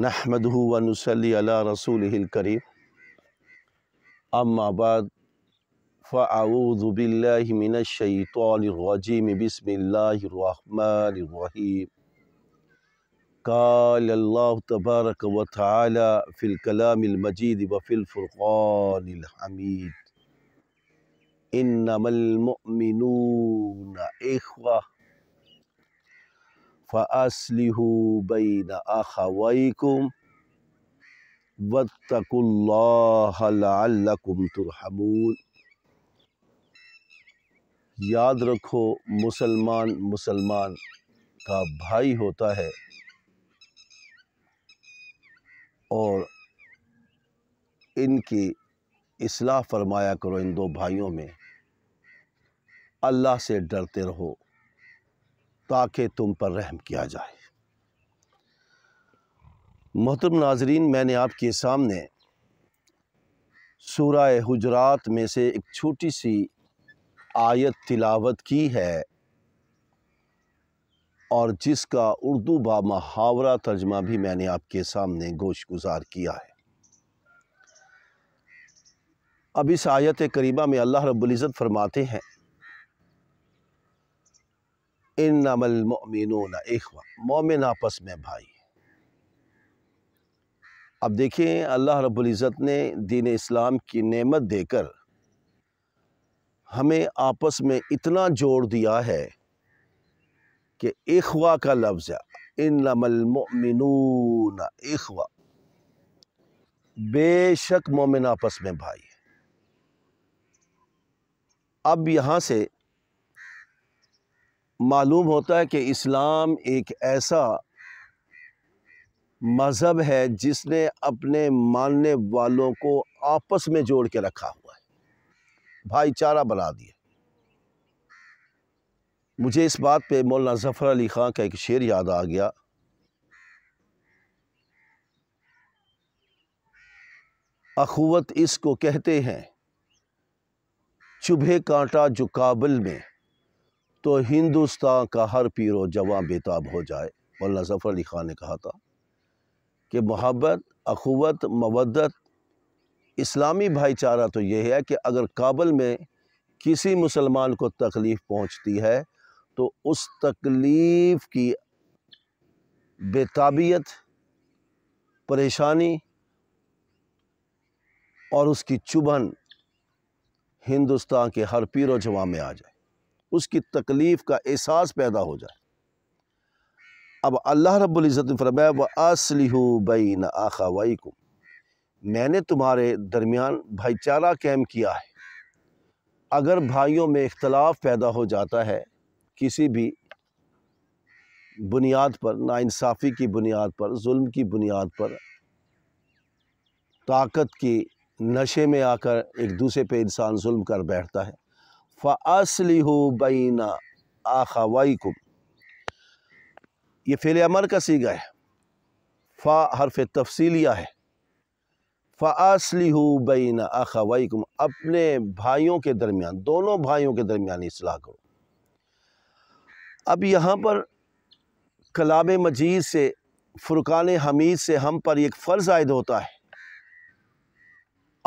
نحمده و نسلی علی رسوله الكریم اما بعد فاعوذ باللہ من الشیطان الرجیم بسم اللہ الرحمن الرحیم قال اللہ تبارک و تعالی فی الکلام المجید و فی الفرقان الحمید انما المؤمنون اخوہ فَأَسْلِهُ بَيْنَ أَخَوَيْكُمْ وَاتَّقُوا اللَّهَ لَعَلَّكُمْ تُرْحَمُونَ یاد رکھو مسلمان مسلمان کا بھائی ہوتا ہے اور ان کی اصلاح فرمایا کرو ان دو بھائیوں میں اللہ سے ڈرتے رہو تاکہ تم پر رحم کیا جائے محترم ناظرین میں نے آپ کے سامنے سورہ حجرات میں سے ایک چھوٹی سی آیت تلاوت کی ہے اور جس کا اردو با محاورہ ترجمہ بھی میں نے آپ کے سامنے گوش گزار کیا ہے اب اس آیت کریمہ میں اللہ رب العزت فرماتے ہیں انما المؤمنون اخوہ مومن آپس میں بھائی اب دیکھیں اللہ رب العزت نے دین اسلام کی نعمت دے کر ہمیں آپس میں اتنا جوڑ دیا ہے کہ اخوہ کا لفظ ہے انما المؤمنون اخوہ بے شک مومن آپس میں بھائی اب یہاں سے معلوم ہوتا ہے کہ اسلام ایک ایسا مذہب ہے جس نے اپنے ماننے والوں کو آپس میں جوڑ کے رکھا ہوا ہے بھائی چارہ بنا دیا مجھے اس بات پہ مولانا ظفر علی خان کا ایک شعر یاد آ گیا اخوت اس کو کہتے ہیں چبھے کانٹا جو کابل میں تو ہندوستان کا ہر پیر و جواب بیتاب ہو جائے مولانا ظفر علی خان نے کہا تھا کہ محبت اخوت مودت اسلامی بھائی چارہ تو یہ ہے کہ اگر کابل میں کسی مسلمان کو تکلیف پہنچتی ہے تو اس تکلیف کی بیتابیت پریشانی اور اس کی چبھن ہندوستان کے ہر پیر و جوان میں آ جائے اس کی تکلیف کا احساس پیدا ہو جائے اب اللہ رب العزت نے فرمایا فرما بَيْنَ اسلوبین میں نے تمہارے درمیان بھائی چارہ قائم کیا ہے اگر بھائیوں میں اختلاف پیدا ہو جاتا ہے کسی بھی بنیاد پر ناانصافی کی بنیاد پر ظلم کی بنیاد پر طاقت کی نشے میں آ کر ایک دوسرے پہ انسان ظلم کر بیٹھتا ہے فَأَسْلِهُ بَيْنَ آخَوَائِكُمْ یہ فعل امر کا سیگا ہے فا حرف تفصیلیہ ہے فَأَسْلِهُ بَيْنَ آخَوَائِكُمْ اپنے بھائیوں کے درمیان دونوں بھائیوں کے درمیان اصلاح کرو اب یہاں پر کلاب مجید سے فرقان حمید سے ہم پر ایک فرض عائد ہوتا ہے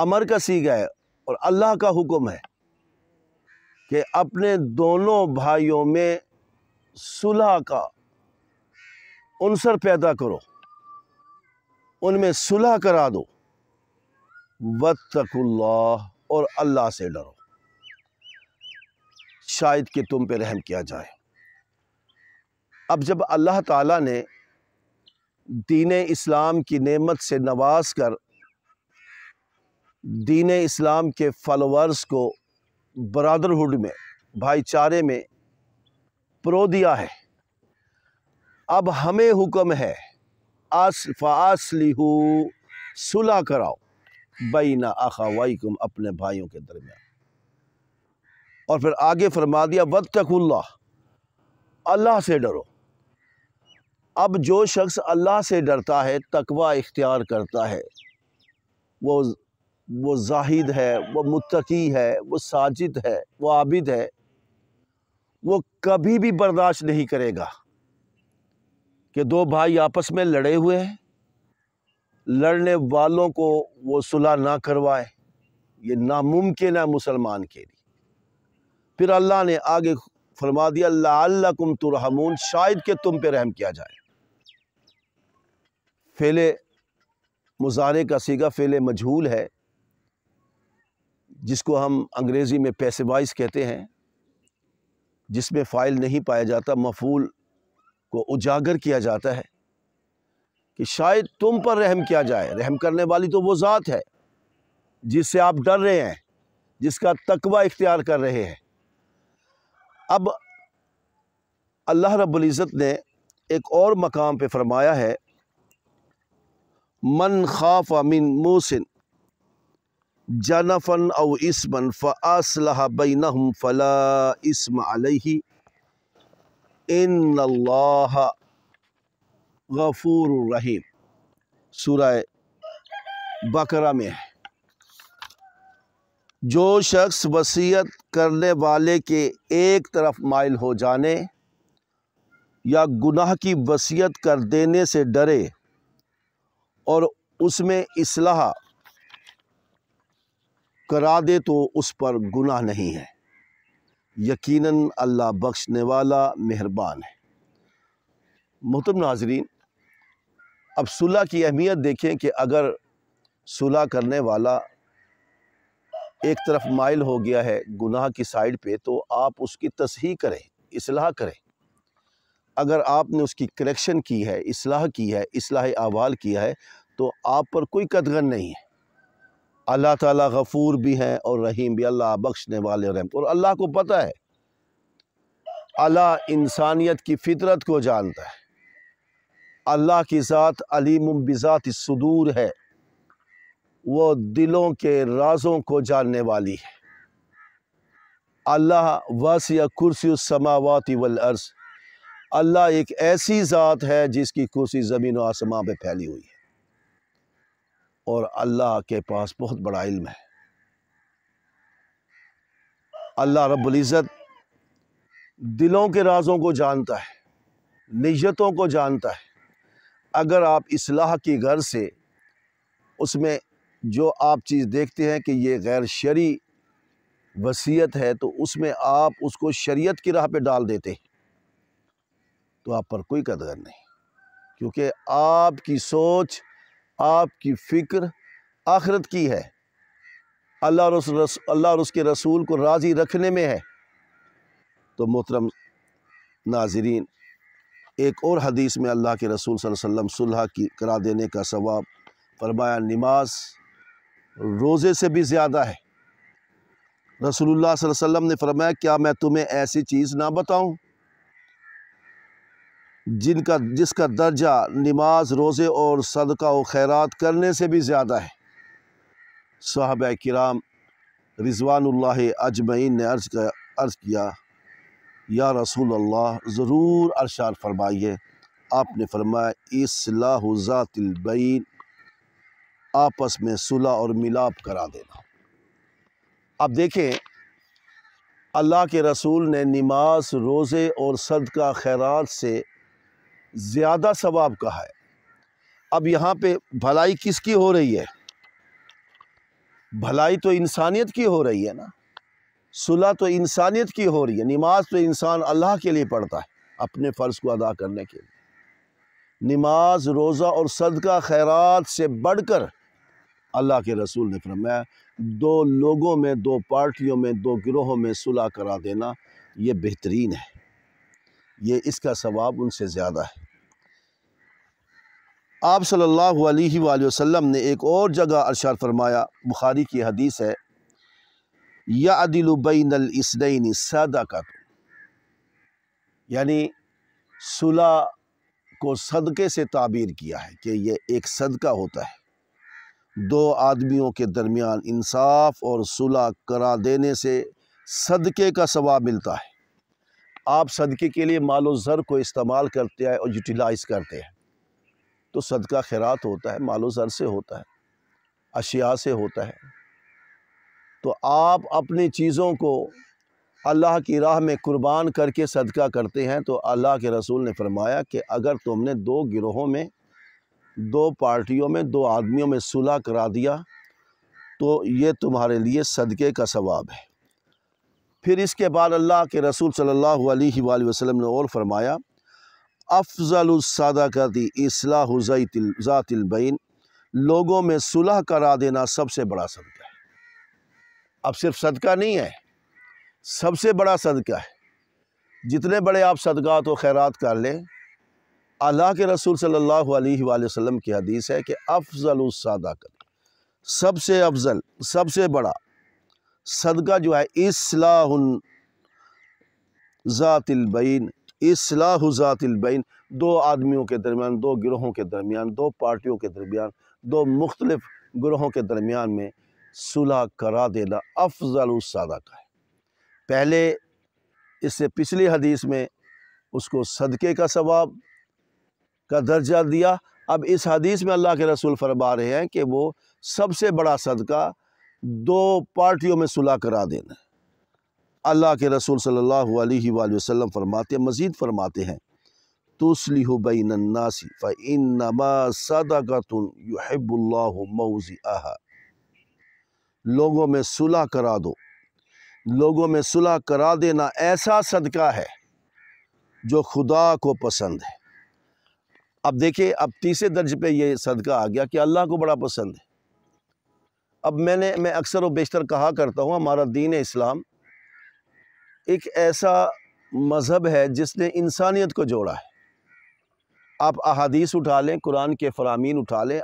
امر کا سیگہ ہے اور اللہ کا حکم ہے کہ اپنے دونوں بھائیوں میں صلح کا عنصر پیدا کرو ان میں صلح کرا دو وَتَّقُ اللہ اور اللہ سے ڈرو شاید کہ تم پہ رحم کیا جائے اب جب اللہ تعالیٰ نے دین اسلام کی نعمت سے نواز کر دین اسلام کے فالورز کو برادرہڈ میں بھائی چارے میں پرو دیا ہے اب ہمیں حکم ہے آصف آسلی سلا کراؤ بینا آخا اپنے بھائیوں کے درمیان اور پھر آگے فرما دیا وت تک اللہ اللہ سے ڈرو اب جو شخص اللہ سے ڈرتا ہے تقوی اختیار کرتا ہے وہ وہ زاہد ہے وہ متقی ہے وہ ساجد ہے وہ عابد ہے وہ کبھی بھی برداشت نہیں کرے گا کہ دو بھائی آپس میں لڑے ہوئے ہیں لڑنے والوں کو وہ صلح نہ کروائے یہ ناممکن ہے مسلمان کے لیے پھر اللہ نے آگے فرما دیا اللہ اللہ کم ترحمون شاید کہ تم پہ رحم کیا جائے فعل مضارے کا سیگا فعل مجھول ہے جس کو ہم انگریزی میں پیسے وائز کہتے ہیں جس میں فائل نہیں پایا جاتا مفعول کو اجاگر کیا جاتا ہے کہ شاید تم پر رحم کیا جائے رحم کرنے والی تو وہ ذات ہے جس سے آپ ڈر رہے ہیں جس کا تقوی اختیار کر رہے ہیں اب اللہ رب العزت نے ایک اور مقام پہ فرمایا ہے من خاف من موسن جنفن او اسمن فاصلح بینہم فلا اسم علیہ ان اللہ غفور الرحیم سورہ بکرہ میں ہے جو شخص وصیت کرنے والے کے ایک طرف مائل ہو جانے یا گناہ کی وصیت کر دینے سے ڈرے اور اس میں اصلاح کرا دے تو اس پر گناہ نہیں ہے یقیناً اللہ بخشنے والا مہربان ہے محتم ناظرین اب صلح کی اہمیت دیکھیں کہ اگر صلح کرنے والا ایک طرف مائل ہو گیا ہے گناہ کی سائیڈ پہ تو آپ اس کی تصحیح کریں اصلاح کریں اگر آپ نے اس کی کریکشن کی ہے اصلاح کی ہے اصلاح احوال کیا ہے تو آپ پر کوئی قدغن نہیں ہے اللہ تعالیٰ غفور بھی ہیں اور رحیم بھی اللہ بخشنے والے رحم اور اللہ کو پتہ ہے اللہ انسانیت کی فطرت کو جانتا ہے اللہ کی ذات علیم بذات صدور ہے وہ دلوں کے رازوں کو جاننے والی ہے اللہ کرسی السماوات والارض اللہ ایک ایسی ذات ہے جس کی کرسی زمین و آسمان پہ پھیلی ہوئی ہے اور اللہ کے پاس بہت بڑا علم ہے اللہ رب العزت دلوں کے رازوں کو جانتا ہے نیتوں کو جانتا ہے اگر آپ اصلاح کی غرض سے اس میں جو آپ چیز دیکھتے ہیں کہ یہ غیر شریع وسیعت ہے تو اس میں آپ اس کو شریعت کی راہ پہ ڈال دیتے ہیں تو آپ پر کوئی قدر نہیں کیونکہ آپ کی سوچ آپ کی فکر آخرت کی ہے اللہ اور رسول اللہ اور اس کے رسول کو راضی رکھنے میں ہے تو محترم ناظرین ایک اور حدیث میں اللہ کے رسول صلی اللہ علیہ وسلم صلح کی کرا دینے کا ثواب فرمایا نماز روزے سے بھی زیادہ ہے رسول اللہ صلی اللہ علیہ وسلم نے فرمایا کیا میں تمہیں ایسی چیز نہ بتاؤں جن کا جس کا درجہ نماز روزے اور صدقہ و خیرات کرنے سے بھی زیادہ ہے صحابہ کرام رضوان اللہ اجمعین نے عرض کیا عرض کیا یا رسول اللہ ضرور ارشار فرمائیے آپ نے فرمایا اصلاح ذات البین آپس میں صلح اور ملاپ کرا دینا اب دیکھیں اللہ کے رسول نے نماز روزے اور صدقہ خیرات سے زیادہ ثواب کا ہے اب یہاں پہ بھلائی کس کی ہو رہی ہے بھلائی تو انسانیت کی ہو رہی ہے نا صلح تو انسانیت کی ہو رہی ہے نماز تو انسان اللہ کے لیے پڑھتا ہے اپنے فرض کو ادا کرنے کے لیے نماز روزہ اور صدقہ خیرات سے بڑھ کر اللہ کے رسول نے فرمایا دو لوگوں میں دو پارٹیوں میں دو گروہوں میں صلح کرا دینا یہ بہترین ہے یہ اس کا ثواب ان سے زیادہ ہے آپ صلی اللہ علیہ وآلہ وسلم نے ایک اور جگہ ارشار فرمایا بخاری کی حدیث ہے یا عدل الاسدین صدقت یعنی صلح کو صدقے سے تعبیر کیا ہے کہ یہ ایک صدقہ ہوتا ہے دو آدمیوں کے درمیان انصاف اور صلح کرا دینے سے صدقے کا ثواب ملتا ہے آپ صدقے کے لیے مال و ذر کو استعمال کرتے ہیں اور یوٹیلائز کرتے ہیں تو صدقہ خیرات ہوتا ہے مال و ذر سے ہوتا ہے اشیاء سے ہوتا ہے تو آپ اپنی چیزوں کو اللہ کی راہ میں قربان کر کے صدقہ کرتے ہیں تو اللہ کے رسول نے فرمایا کہ اگر تم نے دو گروہوں میں دو پارٹیوں میں دو آدمیوں میں صلح کرا دیا تو یہ تمہارے لیے صدقے کا ثواب ہے پھر اس کے بعد اللہ کے رسول صلی اللہ علیہ وآلہ وسلم نے اور فرمایا افضل الصادہ اصلاح ذات البین لوگوں میں صلح کرا دینا سب سے بڑا صدقہ ہے اب صرف صدقہ نہیں ہے سب سے بڑا صدقہ ہے جتنے بڑے آپ صدقات و خیرات کر لیں اللہ کے رسول صلی اللہ علیہ وآلہ وسلم کی حدیث ہے کہ افضل الصادہ سب سے افضل سب سے بڑا صدقہ جو ہے اصلاح ذات البین اصلاح ذات البین دو آدمیوں کے درمیان دو گروہوں کے درمیان دو پارٹیوں کے درمیان دو مختلف گروہوں کے درمیان میں صلح کرا دینا افضل اسادہ کا ہے پہلے اس سے پچھلی حدیث میں اس کو صدقے کا ثواب کا درجہ دیا اب اس حدیث میں اللہ کے رسول فرما رہے ہیں کہ وہ سب سے بڑا صدقہ دو پارٹیوں میں صلح کرا دینا ہے اللہ کے رسول صلی اللہ علیہ وآلہ وسلم فرماتے ہیں مزید فرماتے ہیں بَيْنَ النَّاسِ فَإِنَّمَا صَدَقَةٌ يُحِبُّ اللَّهُ لوگوں میں صلح کرا دو لوگوں میں صلح کرا دینا ایسا صدقہ ہے جو خدا کو پسند ہے اب دیکھیں اب تیسرے درج پہ یہ صدقہ آ گیا کہ اللہ کو بڑا پسند ہے اب میں نے میں اکثر و بیشتر کہا کرتا ہوں ہمارا دین اسلام ایک ایسا مذہب ہے جس نے انسانیت کو جوڑا ہے آپ احادیث اٹھا لیں قرآن کے فرامین اٹھا لیں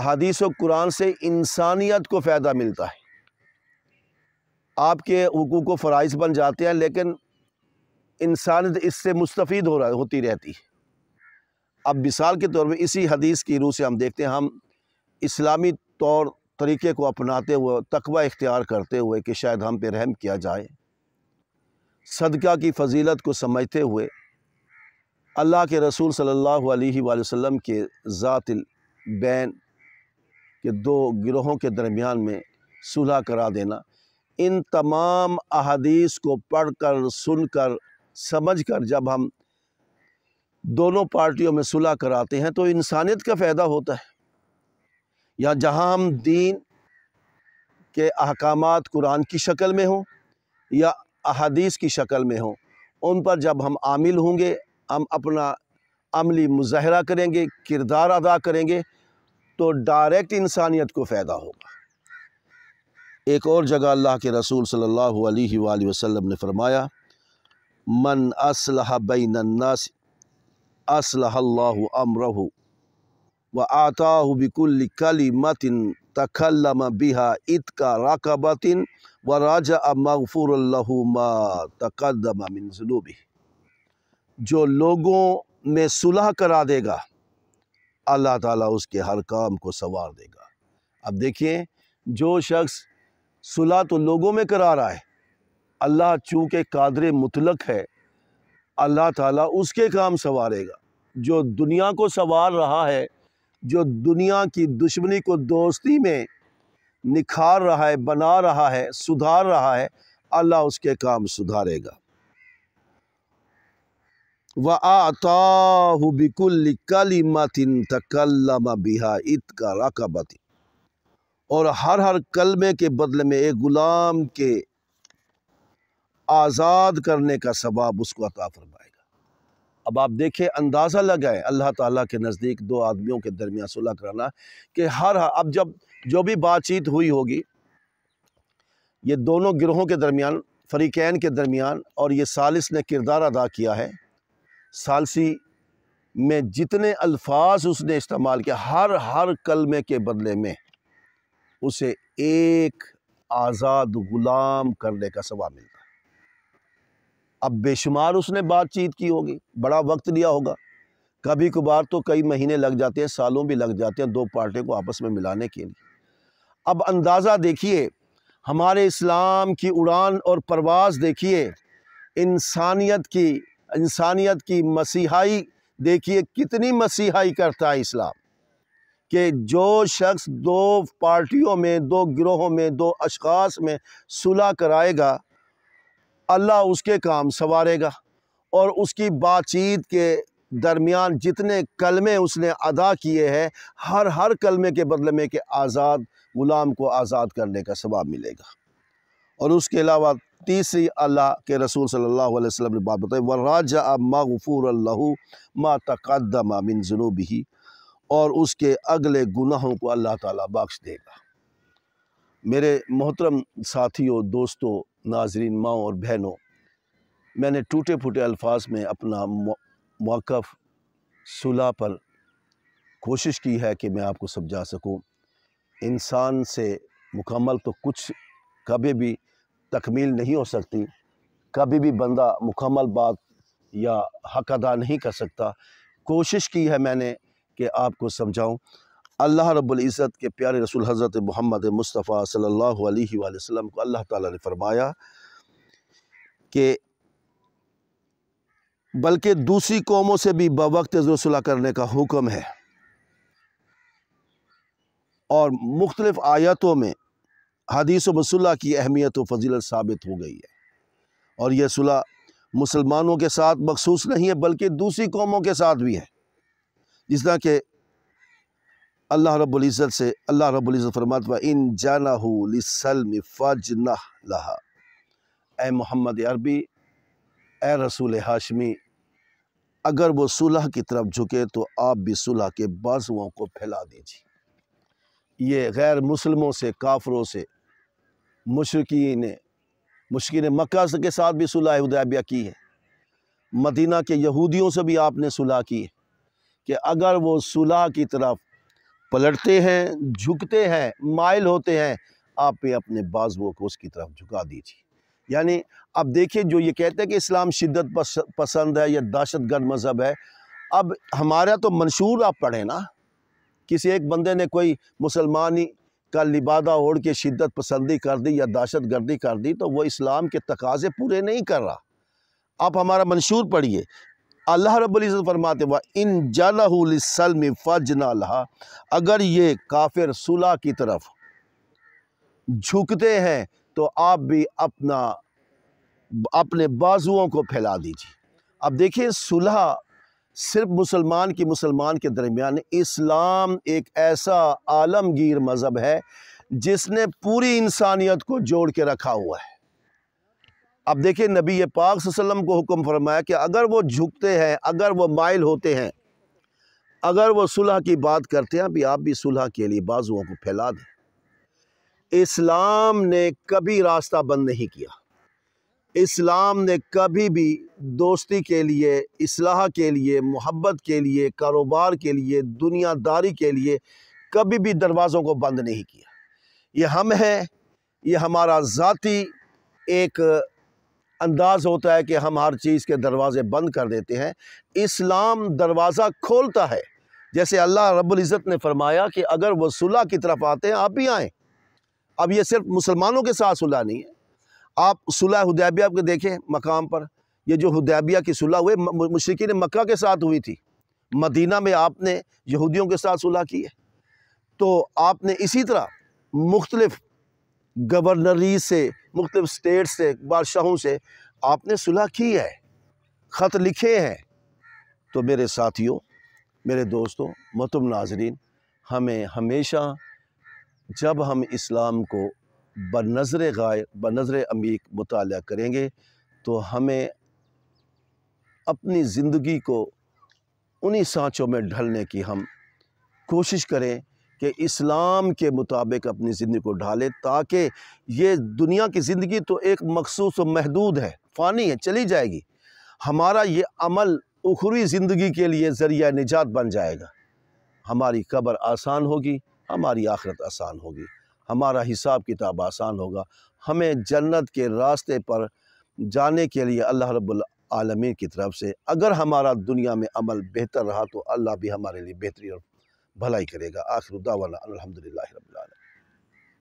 احادیث و قرآن سے انسانیت کو فائدہ ملتا ہے آپ کے حقوق و فرائض بن جاتے ہیں لیکن انسانیت اس سے مستفید ہو رہا ہوتی رہتی ہے اب مثال کے طور پہ اسی حدیث کی روح سے ہم دیکھتے ہیں ہم اسلامی طور طریقے کو اپناتے ہوئے تقوی اختیار کرتے ہوئے کہ شاید ہم پہ رحم کیا جائے صدقہ کی فضیلت کو سمجھتے ہوئے اللہ کے رسول صلی اللہ علیہ وآلہ وسلم کے ذات البین کے دو گروہوں کے درمیان میں صلح کرا دینا ان تمام احادیث کو پڑھ کر سن کر سمجھ کر جب ہم دونوں پارٹیوں میں صلح کراتے ہیں تو انسانیت کا فائدہ ہوتا ہے یا جہاں ہم دین کے احکامات قرآن کی شکل میں ہوں یا احادیث کی شکل میں ہوں ان پر جب ہم عامل ہوں گے ہم اپنا عملی مظاہرہ کریں گے کردار ادا کریں گے تو ڈائریکٹ انسانیت کو فائدہ ہوگا ایک اور جگہ اللہ کے رسول صلی اللہ علیہ وآلہ وسلم نے فرمایا من اصلح بین الناس اصلح اللہ امرہ و تکلم متن اتکا راکن مَغْفُورَ اللَّهُ مَا تَقَدَّمَ مِنْ ذُنُوبِ جو لوگوں میں صلح کرا دے گا اللہ تعالیٰ اس کے ہر کام کو سوار دے گا اب دیکھیں جو شخص صلح تو لوگوں میں کرا رہا ہے اللہ چونکہ قادر مطلق ہے اللہ تعالیٰ اس کے کام سوارے گا جو دنیا کو سوار رہا ہے جو دنیا کی دشمنی کو دوستی میں نکھار رہا ہے بنا رہا ہے سدھار رہا ہے اللہ اس کے کام سدھارے گا وَآتَاهُ بِكُلِّ كَلِمَةٍ تَكَلَّمَ بِهَا اِتْكَ اور ہر ہر کلمے کے بدلے میں ایک غلام کے آزاد کرنے کا ثواب اس کو عطا فرمائے گا اب آپ دیکھیں اندازہ لگائیں اللہ تعالیٰ کے نزدیک دو آدمیوں کے درمیان صلح کرانا کہ ہر ہر اب جب جو بھی بات چیت ہوئی ہوگی یہ دونوں گروہوں کے درمیان فریقین کے درمیان اور یہ سالس نے کردار ادا کیا ہے سالسی میں جتنے الفاظ اس نے استعمال کیا ہر ہر کلمے کے بدلے میں اسے ایک آزاد غلام کرنے کا سوا ملتا ہے اب بے شمار اس نے بات چیت کی ہوگی بڑا وقت لیا ہوگا کبھی کبھار تو کئی مہینے لگ جاتے ہیں سالوں بھی لگ جاتے ہیں دو پارٹیوں کو آپس میں ملانے کے لیے اب اندازہ دیکھیے ہمارے اسلام کی اڑان اور پرواز دیکھیے انسانیت کی انسانیت کی مسیحائی دیکھیے کتنی مسیحائی کرتا ہے اسلام کہ جو شخص دو پارٹیوں میں دو گروہوں میں دو اشخاص میں صلح کرائے گا اللہ اس کے کام سوارے گا اور اس کی بات چیت کے درمیان جتنے کلمے اس نے ادا کیے ہیں ہر ہر کلمے کے بدلے میں کہ آزاد غلام کو آزاد کرنے کا ثواب ملے گا اور اس کے علاوہ تیسری اللہ کے رسول صلی اللہ علیہ وسلم نے بات بتائی وَرَاجَ مَا غُفُورَ اللَّهُ غفور تَقَدَّمَ مات تقاد اور اس کے اگلے گناہوں کو اللہ تعالیٰ بخش دے گا میرے محترم ساتھیوں دوستوں ناظرین ماں اور بہنوں میں نے ٹوٹے پھوٹے الفاظ میں اپنا موقف صلاح پر کوشش کی ہے کہ میں آپ کو سمجھا سکوں انسان سے مکمل تو کچھ کبھی بھی تکمیل نہیں ہو سکتی کبھی بھی بندہ مکمل بات یا حق ادا نہیں کر سکتا کوشش کی ہے میں نے کہ آپ کو سمجھاؤں اللہ رب العزت کے پیارے رسول حضرت محمد مصطفیٰ صلی اللہ علیہ وآلہ وسلم کو اللہ تعالیٰ نے فرمایا کہ بلکہ دوسری قوموں سے بھی باوقت رسولہ کرنے کا حکم ہے اور مختلف آیتوں میں حدیث و مسلح کی اہمیت و فضیلت ثابت ہو گئی ہے اور یہ صلح مسلمانوں کے ساتھ مخصوص نہیں ہے بلکہ دوسری قوموں کے ساتھ بھی ہے جس طرح کہ اللہ رب العزت سے اللہ رب العزت فرمات فرماتو لہا اے محمد عربی اے رسول ہاشمی اگر وہ صلح کی طرف جھکے تو آپ بھی صلح کے بازوؤں کو پھیلا دیجیے یہ غیر مسلموں سے کافروں سے مشرقین مشکین مکہ کے ساتھ بھی صلح حدیبیہ کی ہے مدینہ کے یہودیوں سے بھی آپ نے صلح کی ہے کہ اگر وہ صلح کی طرف پلٹتے ہیں جھکتے ہیں مائل ہوتے ہیں آپ پہ اپنے بازوں کو اس کی طرف جھکا دیجیے یعنی اب دیکھیں جو یہ کہتے ہیں کہ اسلام شدت پسند ہے یا دہشت گرد مذہب ہے اب ہمارا تو منشور آپ پڑھیں نا کسی ایک بندے نے کوئی مسلمانی کا لبادہ اوڑھ کے شدت پسندی کر دی یا دہشت گردی کر دی تو وہ اسلام کے تقاضے پورے نہیں کر رہا آپ ہمارا منشور پڑھیے اللہ رب العزت فرماتے وا انسلم فجنا لہا اگر یہ کافر صلح کی طرف جھکتے ہیں تو آپ بھی اپنا اپنے بازوؤں کو پھیلا دیجیے اب دیکھیں صلح صرف مسلمان کی مسلمان کے درمیان اسلام ایک ایسا عالمگیر مذہب ہے جس نے پوری انسانیت کو جوڑ کے رکھا ہوا ہے اب دیکھیں نبی پاک صلی اللہ علیہ وسلم کو حکم فرمایا کہ اگر وہ جھکتے ہیں اگر وہ مائل ہوتے ہیں اگر وہ صلح کی بات کرتے ہیں ابھی آپ بھی صلح کے لیے بازوؤں کو پھیلا دیں اسلام نے کبھی راستہ بند نہیں کیا اسلام نے کبھی بھی دوستی کے لیے اصلاح کے لیے محبت کے لیے کاروبار کے لیے دنیا داری کے لیے کبھی بھی دروازوں کو بند نہیں کیا یہ ہم ہیں یہ ہمارا ذاتی ایک انداز ہوتا ہے کہ ہم ہر چیز کے دروازے بند کر دیتے ہیں اسلام دروازہ کھولتا ہے جیسے اللہ رب العزت نے فرمایا کہ اگر وہ صلح کی طرف آتے ہیں آپ بھی آئیں اب یہ صرف مسلمانوں کے ساتھ صلح نہیں ہے آپ حدیبیہ آپ کے دیکھیں مقام پر یہ جو حدیبیہ کی صلح ہوئے مشرقین مکہ کے ساتھ ہوئی تھی مدینہ میں آپ نے یہودیوں کے ساتھ صلح کی ہے تو آپ نے اسی طرح مختلف گورنری سے مختلف سٹیٹ سے بادشاہوں سے آپ نے صلح کی ہے خط لکھے ہیں تو میرے ساتھیوں میرے دوستوں متم ناظرین ہمیں ہمیشہ جب ہم اسلام کو بنظر غائر غائب بنظر عمیق مطالعہ کریں گے تو ہمیں اپنی زندگی کو انہی سانچوں میں ڈھلنے کی ہم کوشش کریں کہ اسلام کے مطابق اپنی زندگی کو ڈھالیں تاکہ یہ دنیا کی زندگی تو ایک مخصوص و محدود ہے فانی ہے چلی جائے گی ہمارا یہ عمل اخروی زندگی کے لیے ذریعہ نجات بن جائے گا ہماری قبر آسان ہوگی ہماری آخرت آسان ہوگی ہمارا حساب کتاب آسان ہوگا ہمیں جنت کے راستے پر جانے کے لیے اللہ رب العالمین کی طرف سے اگر ہمارا دنیا میں عمل بہتر رہا تو اللہ بھی ہمارے لیے بہتری اور بھلائی کرے گا آخر دعوانا الحمدللہ رب العالمین